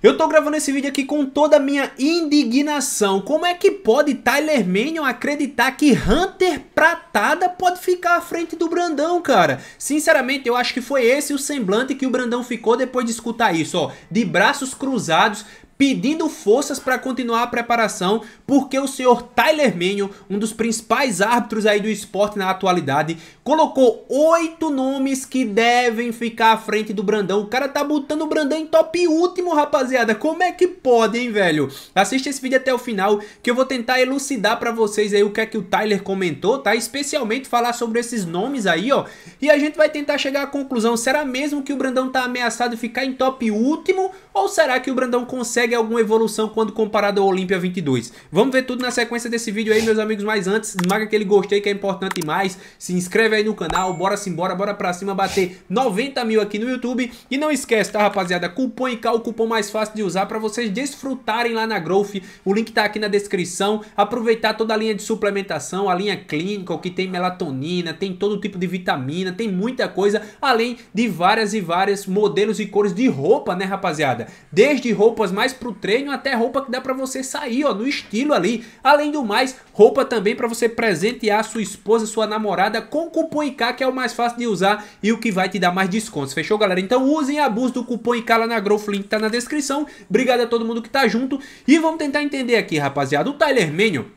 Eu tô gravando esse vídeo aqui com toda a minha indignação. Como é que pode Tyler Mannion acreditar que Hunter Pratada pode ficar à frente do Brandão, cara? Sinceramente, eu acho que foi esse o semblante que o Brandão ficou depois de escutar isso, ó. De braços cruzados, pedindo forças para continuar a preparação, porque o senhor Tyler Mannion, um dos principais árbitros aí do esporte na atualidade, colocou oito nomes que devem ficar à frente do Brandão. O cara tá botando o Brandão em top último, rapaziada. Como é que pode, hein, velho? Assista esse vídeo até o final, que eu vou tentar elucidar para vocês aí o que é que o Tyler comentou, tá? Especialmente falar sobre esses nomes aí, ó. E a gente vai tentar chegar à conclusão, será mesmo que o Brandão tá ameaçado de ficar em top último? Ou será que o Brandão consegue consegue alguma evolução quando comparado ao Olímpia 22. Vamos ver tudo na sequência desse vídeo aí, meus amigos, mas antes, marca aquele gostei que é importante mais, se inscreve aí no canal, bora simbora, bora pra cima bater 90 mil aqui no YouTube. E não esquece, tá, rapaziada, cupom IK, o cupom mais fácil de usar para vocês desfrutarem lá na Growth, o link tá aqui na descrição, aproveitar toda a linha de suplementação, a linha clínica, o que tem melatonina, tem todo tipo de vitamina, tem muita coisa, além de várias e várias modelos e cores de roupa, né, rapaziada? Desde roupas mais pro treino, até roupa que dá para você sair, ó, no estilo ali. Além do mais, roupa também para você presentear sua esposa, sua namorada com cupom IK, que é o mais fácil de usar e o que vai te dar mais descontos. Fechou, galera? Então usem e abusem do cupom IK lá na Growth, link tá na descrição. Obrigado a todo mundo que tá junto e vamos tentar entender aqui, rapaziada. O Tyler Menio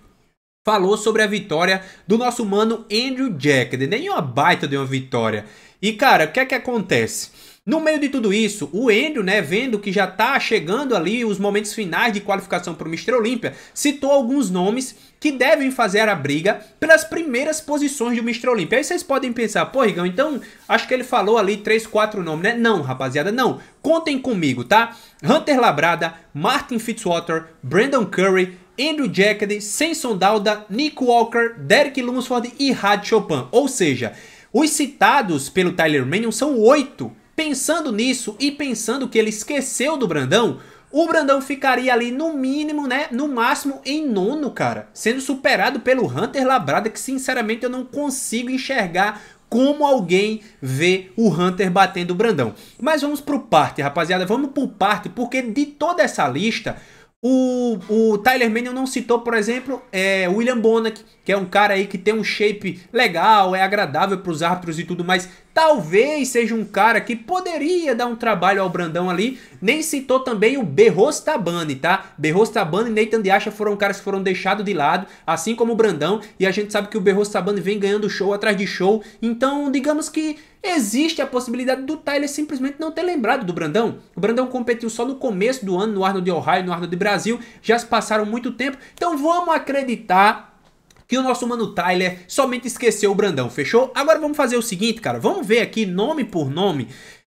falou sobre a vitória do nosso mano Andrew Jack, nem é uma baita de uma vitória. E cara, o que é que acontece? No meio de tudo isso, o Andrew, né, vendo que já está chegando ali os momentos finais de qualificação para o Mister Olímpia, citou alguns nomes que devem fazer a briga pelas primeiras posições do Mister Olímpia. Aí vocês podem pensar, pô, Rigão, então acho que ele falou ali 3, 4 nomes, né? Não, rapaziada, não. Contem comigo, tá? Hunter Labrada, Martin Fitzwater, Brandon Curry, Andrew Jackedy, Samson Dauda, Nick Walker, Derek Lumsford e Rad Chopin. Ou seja, os citados pelo Tyler Mannion são oito Pensando nisso e pensando que ele esqueceu do Brandão, o Brandão ficaria ali no mínimo, né? No máximo em nono, cara. Sendo superado pelo Hunter Labrada, que sinceramente eu não consigo enxergar como alguém vê o Hunter batendo o Brandão. Mas vamos pro parte, rapaziada. Vamos pro parte, porque de toda essa lista, o, o Tyler Manning não citou, por exemplo, é, William Bonac, que é um cara aí que tem um shape legal, é agradável para os árbitros e tudo mais. Talvez seja um cara que poderia dar um trabalho ao Brandão ali. Nem citou também o Berros Tabani, tá? Berros Tabani e Nathan Diacha foram caras que foram deixados de lado, assim como o Brandão. E a gente sabe que o Berros Tabani vem ganhando show atrás de show. Então, digamos que Existe a possibilidade do Tyler simplesmente não ter lembrado do Brandão. O Brandão competiu só no começo do ano no Arnold de Ohio, no Arnold de Brasil. Já se passaram muito tempo. Então vamos acreditar que o nosso mano Tyler somente esqueceu o Brandão, fechou? Agora vamos fazer o seguinte, cara, vamos ver aqui nome por nome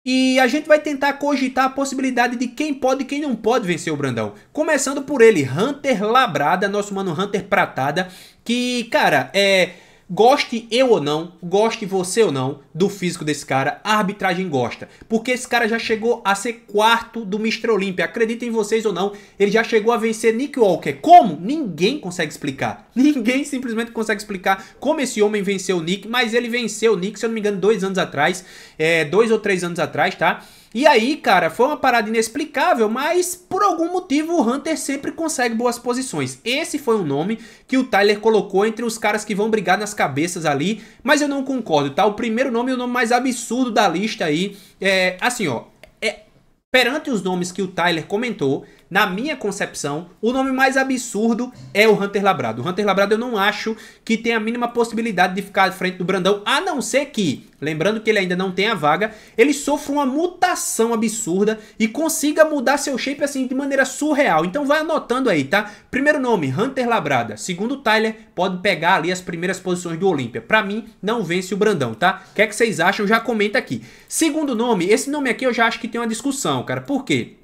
e a gente vai tentar cogitar a possibilidade de quem pode e quem não pode vencer o Brandão. Começando por ele, Hunter Labrada, nosso mano Hunter Pratada, que, cara, é Goste eu ou não, goste você ou não do físico desse cara, a arbitragem gosta. Porque esse cara já chegou a ser quarto do Mr. Olímpia. Acreditem em vocês ou não, ele já chegou a vencer Nick Walker. Como? Ninguém consegue explicar. Ninguém simplesmente consegue explicar como esse homem venceu o Nick, mas ele venceu o Nick, se eu não me engano, dois anos atrás, é, dois ou três anos atrás, tá? E aí, cara, foi uma parada inexplicável, mas por algum motivo o Hunter sempre consegue boas posições. Esse foi o um nome que o Tyler colocou entre os caras que vão brigar nas cabeças ali, mas eu não concordo, tá? O primeiro nome é o nome mais absurdo da lista aí. É, assim, ó, é, perante os nomes que o Tyler comentou, na minha concepção, o nome mais absurdo é o Hunter Labrado. O Hunter Labrado eu não acho que tenha a mínima possibilidade de ficar à frente do Brandão, a não ser que, lembrando que ele ainda não tem a vaga, ele sofra uma mutação absurda e consiga mudar seu shape assim de maneira surreal. Então vai anotando aí, tá? Primeiro nome, Hunter Labrada. Segundo, Tyler pode pegar ali as primeiras posições do Olímpia. Pra mim, não vence o Brandão, tá? O que é que vocês acham? Já comenta aqui. Segundo nome, esse nome aqui eu já acho que tem uma discussão, cara. Por quê?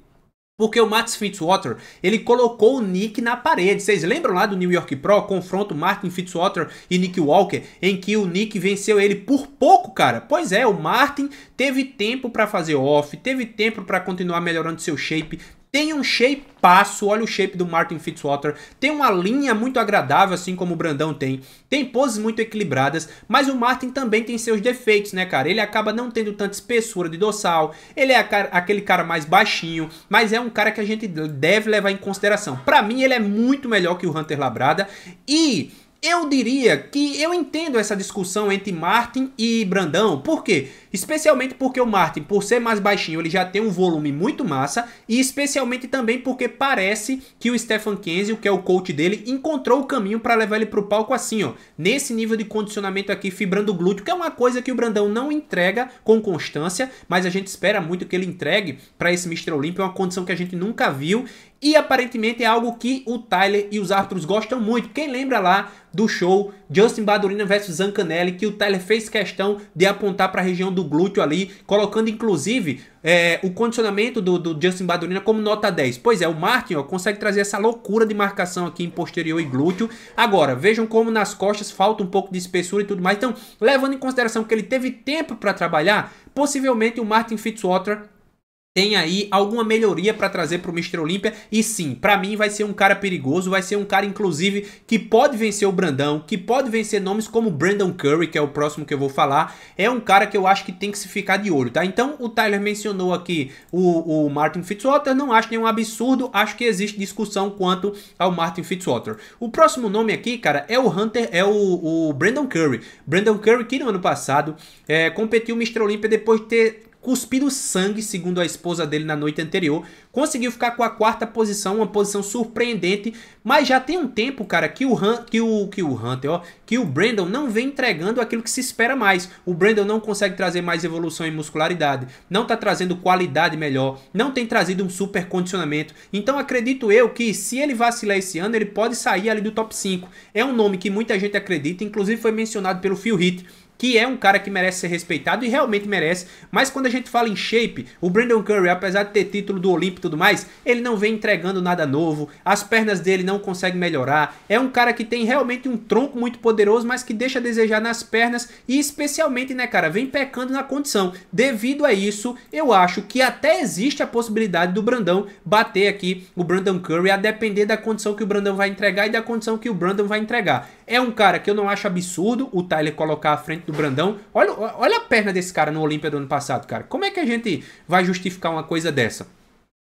Porque o Max Fitzwater, ele colocou o Nick na parede. Vocês lembram lá do New York Pro, confronto Martin Fitzwater e Nick Walker, em que o Nick venceu ele por pouco, cara? Pois é, o Martin teve tempo para fazer off, teve tempo para continuar melhorando seu shape, tem um shape passo, olha o shape do Martin Fitzwater, tem uma linha muito agradável, assim como o Brandão tem, tem poses muito equilibradas, mas o Martin também tem seus defeitos, né, cara? Ele acaba não tendo tanta espessura de dorsal, ele é aquele cara mais baixinho, mas é um cara que a gente deve levar em consideração. Para mim, ele é muito melhor que o Hunter Labrada e eu diria que eu entendo essa discussão entre Martin e Brandão, por quê? Especialmente porque o Martin, por ser mais baixinho, ele já tem um volume muito massa, e especialmente também porque parece que o Stefan Kenzie, que é o coach dele, encontrou o caminho para levar ele para o palco assim, ó, nesse nível de condicionamento aqui, fibrando o glúteo, que é uma coisa que o Brandão não entrega com constância, mas a gente espera muito que ele entregue para esse Mr. Olympia, é uma condição que a gente nunca viu, e aparentemente é algo que o Tyler e os árbitros gostam muito. Quem lembra lá do show Justin Badurina versus Zancanelli, que o Tyler fez questão de apontar para a região do glúteo ali, colocando inclusive é, o condicionamento do, do, Justin Badurina como nota 10. Pois é, o Martin ó, consegue trazer essa loucura de marcação aqui em posterior e glúteo. Agora, vejam como nas costas falta um pouco de espessura e tudo mais. Então, levando em consideração que ele teve tempo para trabalhar, possivelmente o Martin Fitzwater tem aí alguma melhoria para trazer para o Mr. Olímpia. E sim, para mim vai ser um cara perigoso, vai ser um cara, inclusive, que pode vencer o Brandão, que pode vencer nomes como Brandon Curry, que é o próximo que eu vou falar. É um cara que eu acho que tem que se ficar de olho, tá? Então, o Tyler mencionou aqui o, o Martin Fitzwater, não acho nenhum absurdo, acho que existe discussão quanto ao Martin Fitzwater. O próximo nome aqui, cara, é o Hunter, é o, o Brandon Curry. Brandon Curry, que no ano passado é, competiu o Mr. Olímpia depois de ter cuspido sangue, segundo a esposa dele na noite anterior, conseguiu ficar com a quarta posição, uma posição surpreendente, mas já tem um tempo, cara, que o Han, que o que o Hunter, ó, que o Brandon não vem entregando aquilo que se espera mais. O Brandon não consegue trazer mais evolução em muscularidade, não tá trazendo qualidade melhor, não tem trazido um super condicionamento. Então acredito eu que se ele vacilar esse ano, ele pode sair ali do top 5. É um nome que muita gente acredita, inclusive foi mencionado pelo Phil Heath que é um cara que merece ser respeitado e realmente merece, mas quando a gente fala em shape, o Brandon Curry, apesar de ter título do Olímpico e tudo mais, ele não vem entregando nada novo, as pernas dele não conseguem melhorar, é um cara que tem realmente um tronco muito poderoso, mas que deixa a desejar nas pernas e especialmente, né cara, vem pecando na condição. Devido a isso, eu acho que até existe a possibilidade do Brandão bater aqui o Brandon Curry, a depender da condição que o Brandon vai entregar e da condição que o Brandon vai entregar. É um cara que eu não acho absurdo o Tyler colocar à frente do Brandão. Olha, olha a perna desse cara no Olímpia do ano passado, cara. Como é que a gente vai justificar uma coisa dessa?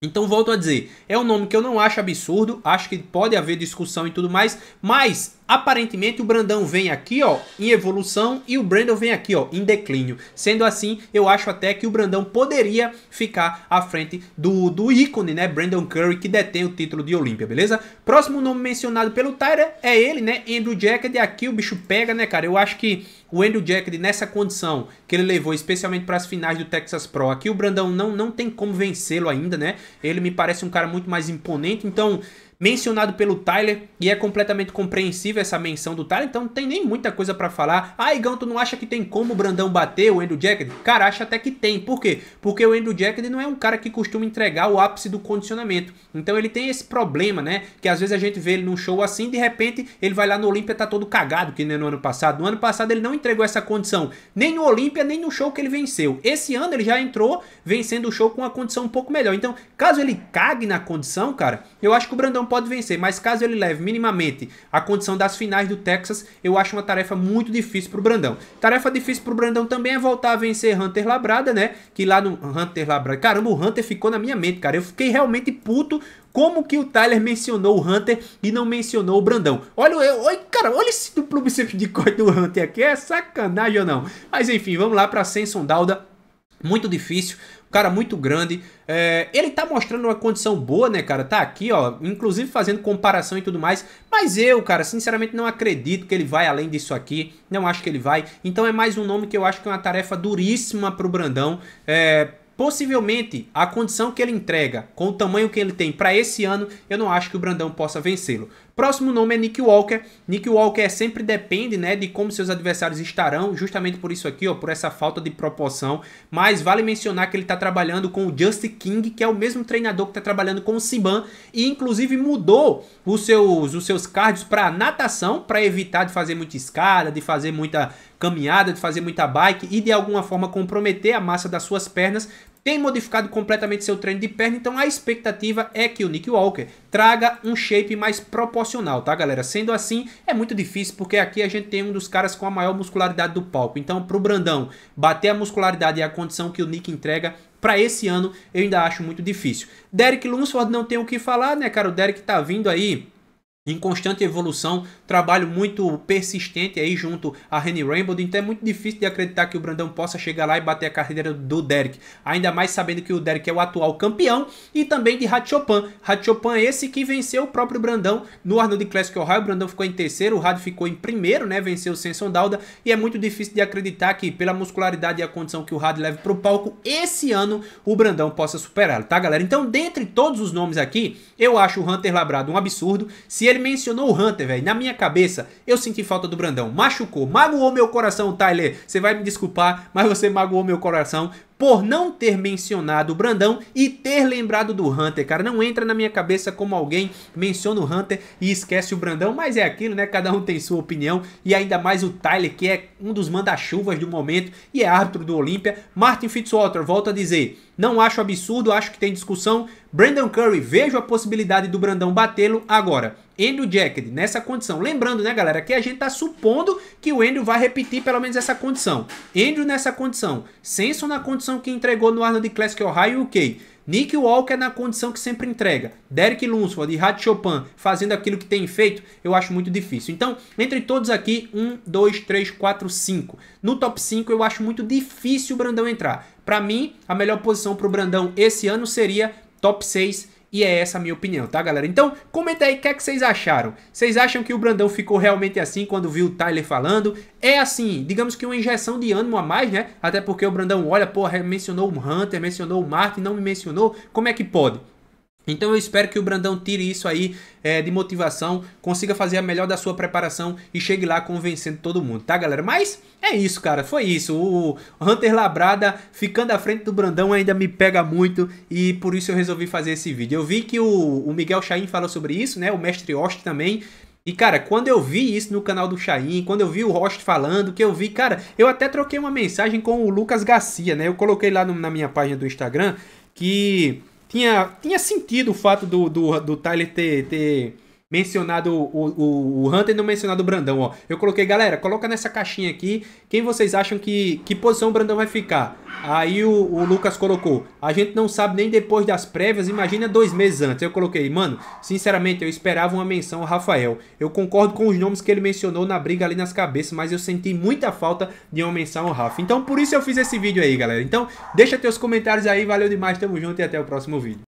Então volto a dizer, é um nome que eu não acho absurdo, acho que pode haver discussão e tudo mais, mas Aparentemente o Brandão vem aqui ó, em evolução e o Brandon vem aqui ó, em declínio. Sendo assim, eu acho até que o Brandão poderia ficar à frente do, do ícone, né? Brandon Curry, que detém o título de Olímpia, beleza? Próximo nome mencionado pelo Tyra é ele, né? Andrew Jacked. Aqui o bicho pega, né, cara? Eu acho que o Andrew Jacked, nessa condição que ele levou, especialmente para as finais do Texas Pro, aqui o Brandão não, não tem como vencê-lo ainda, né? Ele me parece um cara muito mais imponente, então mencionado pelo Tyler e é completamente compreensível essa menção do Tyler, então não tem nem muita coisa para falar. Ah, Igão, tu não acha que tem como o Brandão bater o Andrew Jackett? Cara, acho até que tem. Por quê? Porque o Andrew Jackett não é um cara que costuma entregar o ápice do condicionamento. Então ele tem esse problema, né? Que às vezes a gente vê ele num show assim, de repente ele vai lá no Olímpia tá todo cagado, que nem no ano passado. No ano passado ele não entregou essa condição, nem no Olímpia, nem no show que ele venceu. Esse ano ele já entrou vencendo o show com uma condição um pouco melhor. Então, caso ele cague na condição, cara, eu acho que o Brandão pode vencer, mas caso ele leve minimamente a condição das finais do Texas, eu acho uma tarefa muito difícil para o Brandão. Tarefa difícil para o Brandão também é voltar a vencer Hunter Labrada, né? Que lá no Hunter Labrada, caramba, o Hunter ficou na minha mente, cara. Eu fiquei realmente puto como que o Tyler mencionou o Hunter e não mencionou o Brandão? Olha, oi, cara, olha esse duplo bíceps de corte do Hunter aqui, é sacanagem ou não? Mas enfim, vamos lá para Senson Dauda, muito difícil cara muito grande. É, ele tá mostrando uma condição boa, né, cara? Tá aqui, ó, inclusive fazendo comparação e tudo mais. Mas eu, cara, sinceramente não acredito que ele vai além disso aqui. Não acho que ele vai. Então é mais um nome que eu acho que é uma tarefa duríssima pro Brandão. É, possivelmente a condição que ele entrega, com o tamanho que ele tem para esse ano, eu não acho que o Brandão possa vencê-lo. Próximo nome é Nick Walker. Nick Walker sempre depende, né, de como seus adversários estarão, justamente por isso aqui, ó, por essa falta de proporção. Mas vale mencionar que ele está trabalhando com o Justin King, que é o mesmo treinador que está trabalhando com o Siban e inclusive mudou os seus os seus cards para natação para evitar de fazer muita escada, de fazer muita caminhada, de fazer muita bike e de alguma forma comprometer a massa das suas pernas tem modificado completamente seu treino de perna, então a expectativa é que o Nick Walker traga um shape mais proporcional, tá galera? Sendo assim, é muito difícil porque aqui a gente tem um dos caras com a maior muscularidade do palco, então pro Brandão bater a muscularidade e a condição que o Nick entrega para esse ano eu ainda acho muito difícil. Derek Lunsford não tem o que falar, né, cara? O Derek tá vindo aí em constante evolução, trabalho muito persistente aí junto a Henry Rainbow, então é muito difícil de acreditar que o Brandão possa chegar lá e bater a carreira do Derek, ainda mais sabendo que o Derek é o atual campeão e também de Hachopan. Hachopan é esse que venceu o próprio Brandão no Arnold Classic Ohio, o Brandão ficou em terceiro, o Rad ficou em primeiro, né, venceu o Senson Dauda e é muito difícil de acreditar que pela muscularidade e a condição que o Rad leva para o palco, esse ano o Brandão possa superá-lo, tá galera? Então, dentre todos os nomes aqui, eu acho o Hunter Labrado um absurdo, se ele mencionou o Hunter, velho. Na minha cabeça, eu senti falta do Brandão. Machucou, magoou meu coração, Tyler. Você vai me desculpar, mas você magoou meu coração por não ter mencionado o Brandão e ter lembrado do Hunter, cara. Não entra na minha cabeça como alguém menciona o Hunter e esquece o Brandão, mas é aquilo, né? Cada um tem sua opinião e ainda mais o Tyler, que é um dos manda-chuvas do momento e é árbitro do Olímpia. Martin Fitzwater, volta a dizer, não acho absurdo, acho que tem discussão. Brandon Curry, vejo a possibilidade do Brandão batê-lo agora. Andrew Jacket nessa condição. Lembrando, né, galera, que a gente tá supondo que o Andrew vai repetir pelo menos essa condição. Andrew nessa condição, Senson na condição que entregou no Arnold Classic Ohio ok Nick Walker é na condição que sempre entrega. Derek Lunsford e Rat Chopin fazendo aquilo que tem feito, eu acho muito difícil. Então, entre todos aqui, 1, 2, 3, 4, 5. No top 5 eu acho muito difícil o Brandão entrar. Para mim, a melhor posição para o Brandão esse ano seria top 6 e é essa a minha opinião, tá, galera? Então, comenta aí o que, é que vocês acharam. Vocês acham que o Brandão ficou realmente assim quando viu o Tyler falando? É assim, digamos que uma injeção de ânimo a mais, né? Até porque o Brandão olha, porra, mencionou o Hunter, mencionou o Martin, não me mencionou. Como é que pode? Então eu espero que o Brandão tire isso aí é, de motivação, consiga fazer a melhor da sua preparação e chegue lá convencendo todo mundo, tá galera? Mas é isso, cara, foi isso. O Hunter Labrada ficando à frente do Brandão ainda me pega muito e por isso eu resolvi fazer esse vídeo. Eu vi que o, o Miguel Chain falou sobre isso, né? O Mestre Host também. E, cara, quando eu vi isso no canal do Chain, quando eu vi o Host falando, que eu vi, cara, eu até troquei uma mensagem com o Lucas Garcia, né? Eu coloquei lá no, na minha página do Instagram que tinha, tinha sentido o fato do, do, do Tyler ter, ter mencionado o, o, o Hunter não mencionado o Brandão, ó. Eu coloquei, galera, coloca nessa caixinha aqui quem vocês acham que, que posição o Brandão vai ficar. Aí o, o Lucas colocou, a gente não sabe nem depois das prévias, imagina dois meses antes. Eu coloquei, mano, sinceramente, eu esperava uma menção ao Rafael. Eu concordo com os nomes que ele mencionou na briga ali nas cabeças, mas eu senti muita falta de uma menção ao Rafa. Então, por isso eu fiz esse vídeo aí, galera. Então, deixa teus comentários aí, valeu demais, tamo junto e até o próximo vídeo.